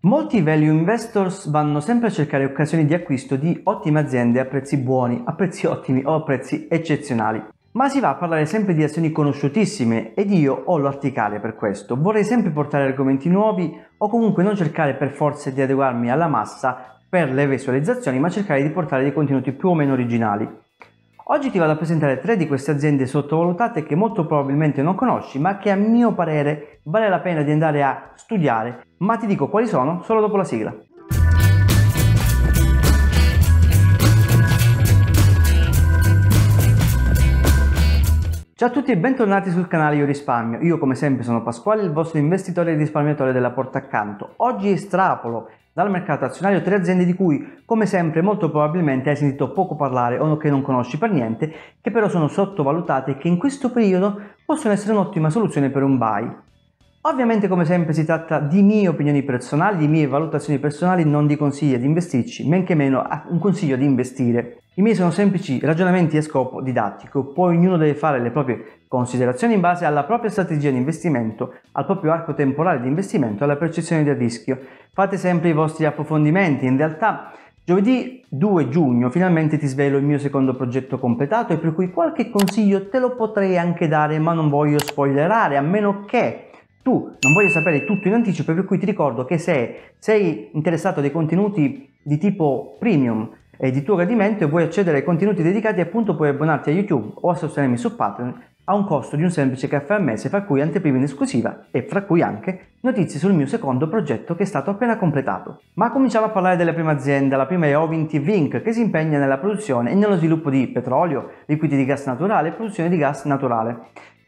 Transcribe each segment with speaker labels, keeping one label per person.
Speaker 1: Molti value investors vanno sempre a cercare occasioni di acquisto di ottime aziende a prezzi buoni, a prezzi ottimi o a prezzi eccezionali. Ma si va a parlare sempre di azioni conosciutissime ed io ho l'articale per questo. Vorrei sempre portare argomenti nuovi o comunque non cercare per forza di adeguarmi alla massa per le visualizzazioni, ma cercare di portare dei contenuti più o meno originali. Oggi ti vado a presentare tre di queste aziende sottovalutate che molto probabilmente non conosci, ma che a mio parere vale la pena di andare a studiare, ma ti dico quali sono solo dopo la sigla. Ciao a tutti e bentornati sul canale Io Risparmio. Io come sempre sono Pasquale, il vostro investitore e risparmiatore della porta accanto. Oggi estrapolo dal mercato azionario tre aziende di cui, come sempre, molto probabilmente hai sentito poco parlare o che non conosci per niente, che però sono sottovalutate e che in questo periodo possono essere un'ottima soluzione per un buy. Ovviamente come sempre si tratta di mie opinioni personali, di mie valutazioni personali, non di consigli ad investirci, men che meno un consiglio di investire. I miei sono semplici ragionamenti a scopo didattico, poi ognuno deve fare le proprie considerazioni in base alla propria strategia di investimento, al proprio arco temporale di investimento alla percezione del rischio. Fate sempre i vostri approfondimenti, in realtà Giovedì 2 giugno finalmente ti svelo il mio secondo progetto completato e per cui qualche consiglio te lo potrei anche dare ma non voglio spoilerare a meno che tu non voglio sapere tutto in anticipo, per cui ti ricordo che se sei interessato a dei contenuti di tipo premium e di tuo gradimento e vuoi accedere ai contenuti dedicati, appunto puoi abbonarti a YouTube o a sostenermi su Patreon a un costo di un semplice caffè al mese, fra cui anteprime in esclusiva e fra cui anche notizie sul mio secondo progetto che è stato appena completato. Ma cominciamo a parlare della prima azienda, la prima è Ovin TV Inc. che si impegna nella produzione e nello sviluppo di petrolio, liquidi di gas naturale e produzione di gas naturale.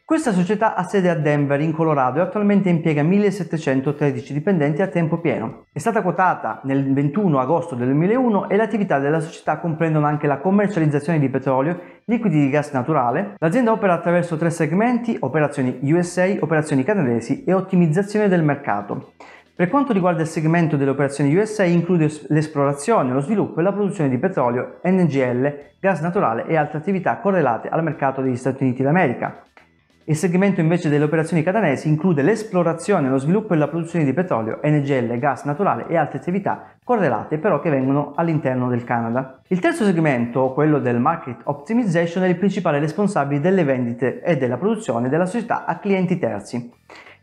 Speaker 1: Questa società ha sede a Denver, in Colorado, e attualmente impiega 1713 dipendenti a tempo pieno. È stata quotata nel 21 agosto del 2001 e le attività della società comprendono anche la commercializzazione di petrolio, liquidi di gas naturale. L'azienda opera attraverso tre segmenti, operazioni USA, operazioni canadesi e ottimizzazione del mercato. Per quanto riguarda il segmento delle operazioni USA, include l'esplorazione, lo sviluppo e la produzione di petrolio, NGL, gas naturale e altre attività correlate al mercato degli Stati Uniti d'America. Il segmento invece delle operazioni catanesi include l'esplorazione, lo sviluppo e la produzione di petrolio, NGL, gas naturale e altre attività correlate però che vengono all'interno del Canada. Il terzo segmento, quello del market optimization, è il principale responsabile delle vendite e della produzione della società a clienti terzi.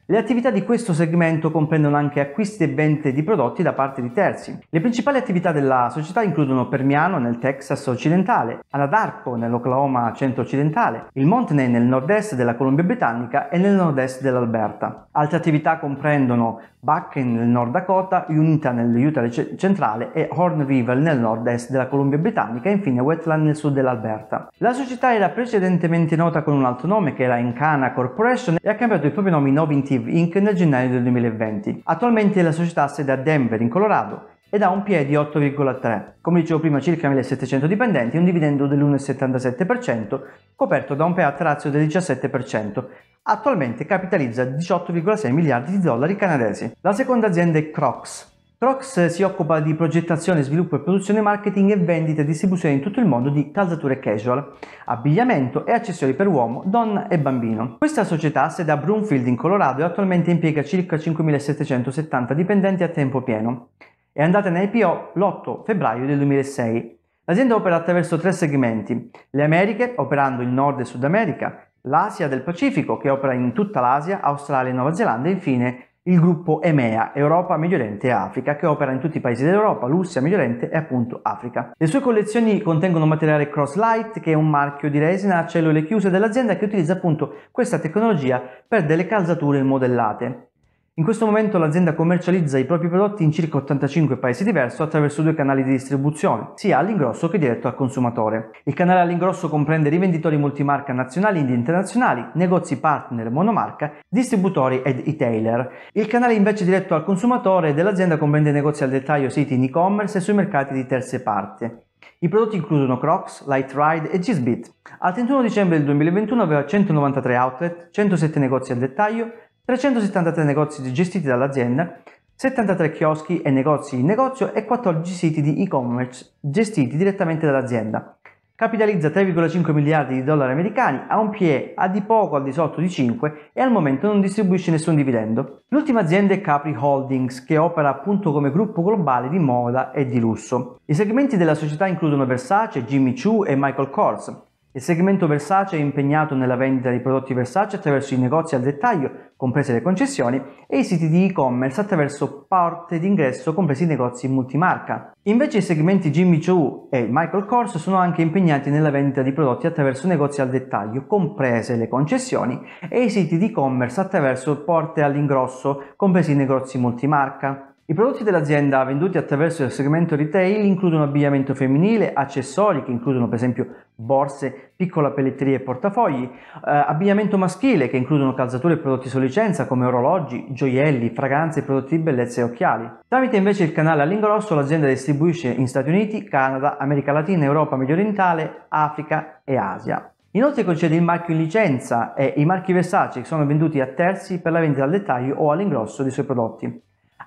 Speaker 1: Le attività di questo segmento comprendono anche acquisti e vendite di prodotti da parte di terzi. Le principali attività della società includono Permiano nel Texas occidentale, Anadarko nell'Oklahoma centro-occidentale, il Monteney nel nord-est della Columbia britannica e nel nord-est dell'Alberta. Altre attività comprendono Bucken nel Nord Dakota, Unita nell'Utah centrale e Horn River nel nord-est della Columbia Britannica e infine Wetland nel sud dell'Alberta. La società era precedentemente nota con un altro nome che era Incana Corporation e ha cambiato il proprio nome in Ovintiv Inc. nel gennaio del 2020. Attualmente la società ha sede a Denver in Colorado ed ha un PIE di 8,3, come dicevo prima circa 1700 dipendenti, un dividendo dell'1,77% coperto da un PA a razio del 17%, Attualmente capitalizza 18,6 miliardi di dollari canadesi. La seconda azienda è Crocs. Crocs si occupa di progettazione, sviluppo e produzione marketing e vendita e distribuzione in tutto il mondo di calzature casual, abbigliamento e accessori per uomo, donna e bambino. Questa società sede a Broomfield in Colorado e attualmente impiega circa 5.770 dipendenti a tempo pieno. È andata in IPO l'8 febbraio del 2006. L'azienda opera attraverso tre segmenti, le Americhe, operando il Nord e Sud America, l'Asia del Pacifico che opera in tutta l'Asia, Australia e Nuova Zelanda e infine il gruppo EMEA, Europa, Medio Oriente e Africa, che opera in tutti i paesi dell'Europa, Russia, Medio Oriente e appunto Africa. Le sue collezioni contengono materiale Crosslight, che è un marchio di resina a cellule chiuse dell'azienda che utilizza appunto questa tecnologia per delle calzature modellate. In questo momento l'azienda commercializza i propri prodotti in circa 85 paesi diversi attraverso due canali di distribuzione, sia all'ingrosso che diretto al consumatore. Il canale all'ingrosso comprende rivenditori multimarca nazionali ed internazionali, negozi partner monomarca, distributori ed e-tailer. Il canale invece diretto al consumatore dell'azienda comprende negozi al dettaglio siti in e-commerce e sui mercati di terze parti. I prodotti includono Crocs, Light Ride e Cheese Beat. Al 31 dicembre del 2021 aveva 193 outlet, 107 negozi al dettaglio, 373 negozi gestiti dall'azienda, 73 chioschi e negozi in negozio e 14 siti di e-commerce gestiti direttamente dall'azienda. Capitalizza 3,5 miliardi di dollari americani, ha un PE a di poco al di sotto di 5 e al momento non distribuisce nessun dividendo. L'ultima azienda è Capri Holdings, che opera appunto come gruppo globale di moda e di lusso. I segmenti della società includono Versace, Jimmy Choo e Michael Kors. Il segmento Versace è impegnato nella vendita di prodotti Versace attraverso i negozi al dettaglio, comprese le concessioni, e i siti di e-commerce attraverso porte d'ingresso, compresi i negozi multimarca. Invece i segmenti Jimmy Choo e Michael Kors sono anche impegnati nella vendita di prodotti attraverso negozi al dettaglio, comprese le concessioni, e i siti di e-commerce attraverso porte all'ingrosso, compresi i negozi multimarca. I prodotti dell'azienda venduti attraverso il segmento retail includono abbigliamento femminile, accessori che includono per esempio borse, piccola pelletteria e portafogli, eh, abbigliamento maschile che includono calzature e prodotti su licenza come orologi, gioielli, fragranze, prodotti di bellezza e occhiali. Tramite invece il canale all'ingrosso l'azienda distribuisce in Stati Uniti, Canada, America Latina, Europa Medio Orientale, Africa e Asia. Inoltre concede il marchio in licenza e i marchi Versace che sono venduti a terzi per la vendita al dettaglio o all'ingrosso dei suoi prodotti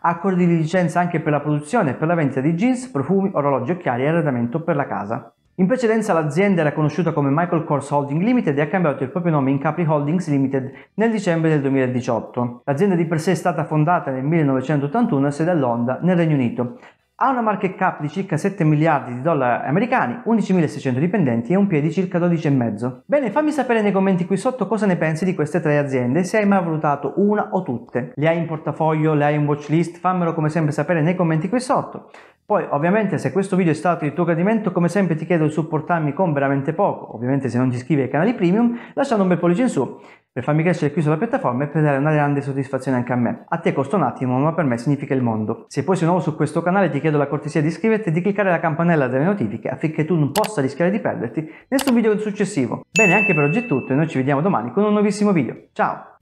Speaker 1: accordi di licenza anche per la produzione e per la vendita di jeans, profumi, orologi, occhiali e arredamento per la casa. In precedenza l'azienda era conosciuta come Michael Kors Holding Limited e ha cambiato il proprio nome in Capri Holdings Limited nel dicembre del 2018. L'azienda di per sé è stata fondata nel 1981 e sede a Londra, nel Regno Unito, ha una market cap di circa 7 miliardi di dollari americani, 11.600 dipendenti e un PE di circa 12,5. Bene, fammi sapere nei commenti qui sotto cosa ne pensi di queste tre aziende, se hai mai valutato una o tutte. Le hai in portafoglio, le hai in watch list? Fammelo come sempre sapere nei commenti qui sotto. Poi ovviamente se questo video è stato di tuo gradimento come sempre ti chiedo di supportarmi con veramente poco, ovviamente se non ti iscrivi ai canali premium lasciando un bel pollice in su per farmi crescere qui sulla piattaforma e per dare una grande soddisfazione anche a me. A te costa un attimo ma per me significa il mondo. Se poi sei nuovo su questo canale ti chiedo la cortesia di iscriverti e di cliccare la campanella delle notifiche affinché tu non possa rischiare di perderti nessun video successivo. Bene anche per oggi è tutto e noi ci vediamo domani con un nuovissimo video. Ciao!